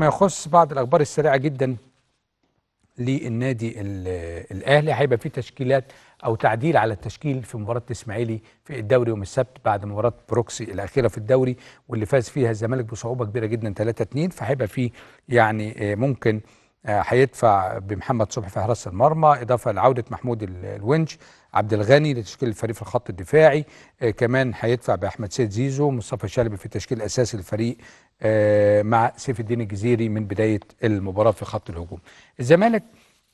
ما يخص بعض الاخبار السريعه جدا للنادي الاهلي هيبقى في تشكيلات او تعديل على التشكيل في مباراه الاسماعيلي في الدوري يوم السبت بعد مباراه بروكسي الاخيره في الدوري واللي فاز فيها الزمالك بصعوبه كبيره جدا 3 2 فهيبقى في يعني آه، ممكن آه، هيدفع بمحمد صبحي في حراسه المرمى اضافه لعوده محمود الونش عبد الغني لتشكيل الفريق في الخط الدفاعي آه كمان هيدفع باحمد سيد زيزو مصطفى شلبي في التشكيل الاساسي للفريق آه مع سيف الدين الجزيري من بدايه المباراه في خط الهجوم الزمالك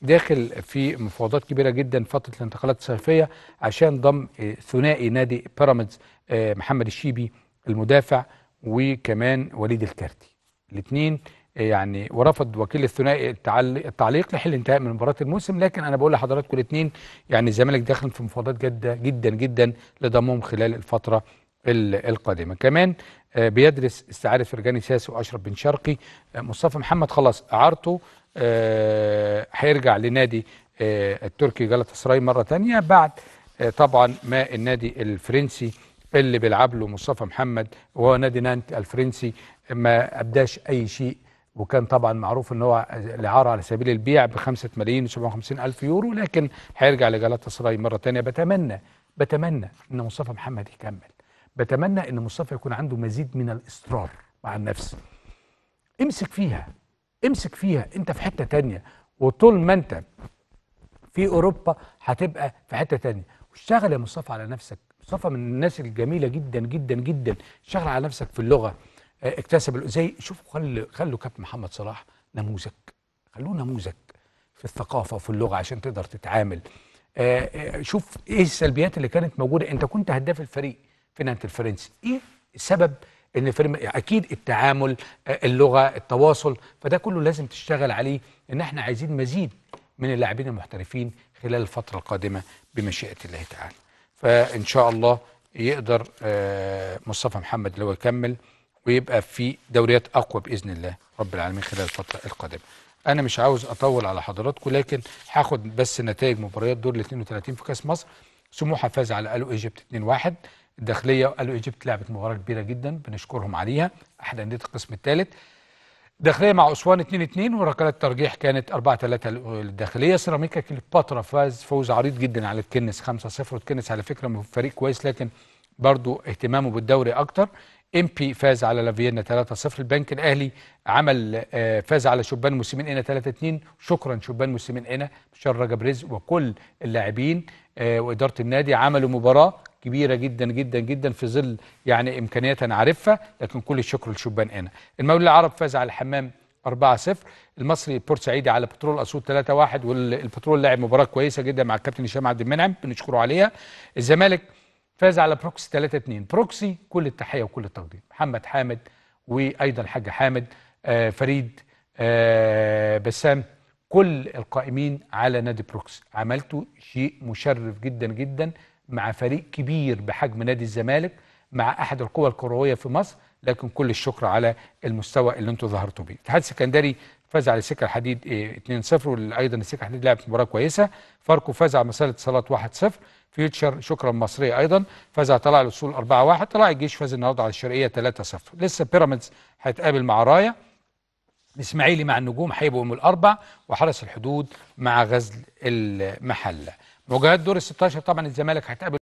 داخل في مفاوضات كبيره جدا فتره الانتقالات الصيفيه عشان ضم آه، ثنائي نادي بيراميدز آه، محمد الشيبي المدافع وكمان وليد الكارتي الاثنين يعني ورفض وكيل الثنائي التعليق لحل انتهاء من مباراه الموسم لكن انا بقول لحضراتكم الاثنين يعني الزمالك داخل في مفاوضات جاده جدا جدا لضمهم خلال الفتره القادمه كمان آه، بيدرس استعاره فرجاني ساسي واشرف بن شرقي آه، مصطفى محمد خلاص اعارته آه، هيرجع لنادي التركي جلطة سراي مره ثانيه بعد طبعا ما النادي الفرنسي اللي بيلعب له مصطفى محمد وهو نادي نانت الفرنسي ما ابداش اي شيء وكان طبعا معروف ان هو الاعاره على سبيل البيع بخمسة ملايين و750 الف يورو لكن هيرجع لجلاتا سراي مره ثانيه بتمنى بتمنى ان مصطفى محمد يكمل بتمنى ان مصطفى يكون عنده مزيد من الاصرار مع النفس امسك فيها امسك فيها انت في حته تانية وطول ما انت في اوروبا هتبقى في حته تانية واشتغل يا مصطفى على نفسك مصطفى من الناس الجميله جدا جدا جدا اشتغل على نفسك في اللغه آه، اكتسب زي شوفوا خلوا خلوا كابتن محمد صلاح نموذج خلوه نموذج في الثقافه وفي اللغه عشان تقدر تتعامل آه، آه، شوف ايه السلبيات اللي كانت موجوده انت كنت هداف الفريق في نادي الفرنسي ايه السبب ان الفريق اكيد التعامل اللغه التواصل فده كله لازم تشتغل عليه ان احنا عايزين مزيد من اللاعبين المحترفين خلال الفتره القادمه بمشيئه الله تعالى فان شاء الله يقدر مصطفى محمد لو يكمل ويبقى في دوريات اقوى باذن الله رب العالمين خلال الفتره القادمه. انا مش عاوز اطول على حضراتكم لكن هاخد بس نتائج مباريات دور ال 32 في كاس مصر سموحه فاز على الو ايجيبت 2-1 الداخليه الو ايجيبت لعبت مباراه كبيره جدا بنشكرهم عليها احد انديه القسم الثالث داخليه مع اسوان 2-2 وركلات ترجيح كانت 4-3 للداخليه سيراميكا كليوباترا فاز فوز عريض جدا على الكنس 5-0 والكنس على فكره فريق كويس لكن برضو اهتمامه بالدوري اكتر بي فاز على لافيينا 3-0 البنك الاهلي عمل آه، فاز على شبان موسيمين هنا 3-2 شكرا شبان موسيمين هنا بشار رجب رزق وكل اللاعبين آه، واداره النادي عملوا مباراه كبيره جدا جدا جدا في ظل يعني امكانيات انا عارفها لكن كل الشكر لشبان هنا المولى العرب فاز على الحمام 4-0 المصري بورسعيدي على بترول اسود 3-1 والبترول لعب مباراه كويسه جدا مع الكابتن هشام عبد المنعم بنشكره عليها الزمالك فاز على بروكسي 3 2 بروكسي كل التحيه وكل التقدير محمد حامد وايضا الحاج حامد آه فريد آه بسام كل القائمين على نادي بروكسي عملتوا شيء مشرف جدا جدا مع فريق كبير بحجم نادي الزمالك مع احد القوى الكرويه في مصر لكن كل الشكر على المستوى اللي انتم ظهرتوا بيه الاتحاد السكندري فاز على السكه الحديد 2-0 آه، ايضا السكه الحديد لعبت مباراه كويسه فاركو فاز على مساله اتصالات 1-0 فيوتشر شكرا مصريه ايضا فاز على طلع الاصول 4-1 طلع الجيش فاز النهارده على الشرقيه 3-0 لسه بيراميدز هيتقابل مع رايا الاسماعيلي مع النجوم هيبقوا يوم الاربع وحرس الحدود مع غزل المحله مواجهات دور ال 16 طبعا الزمالك هيتقابل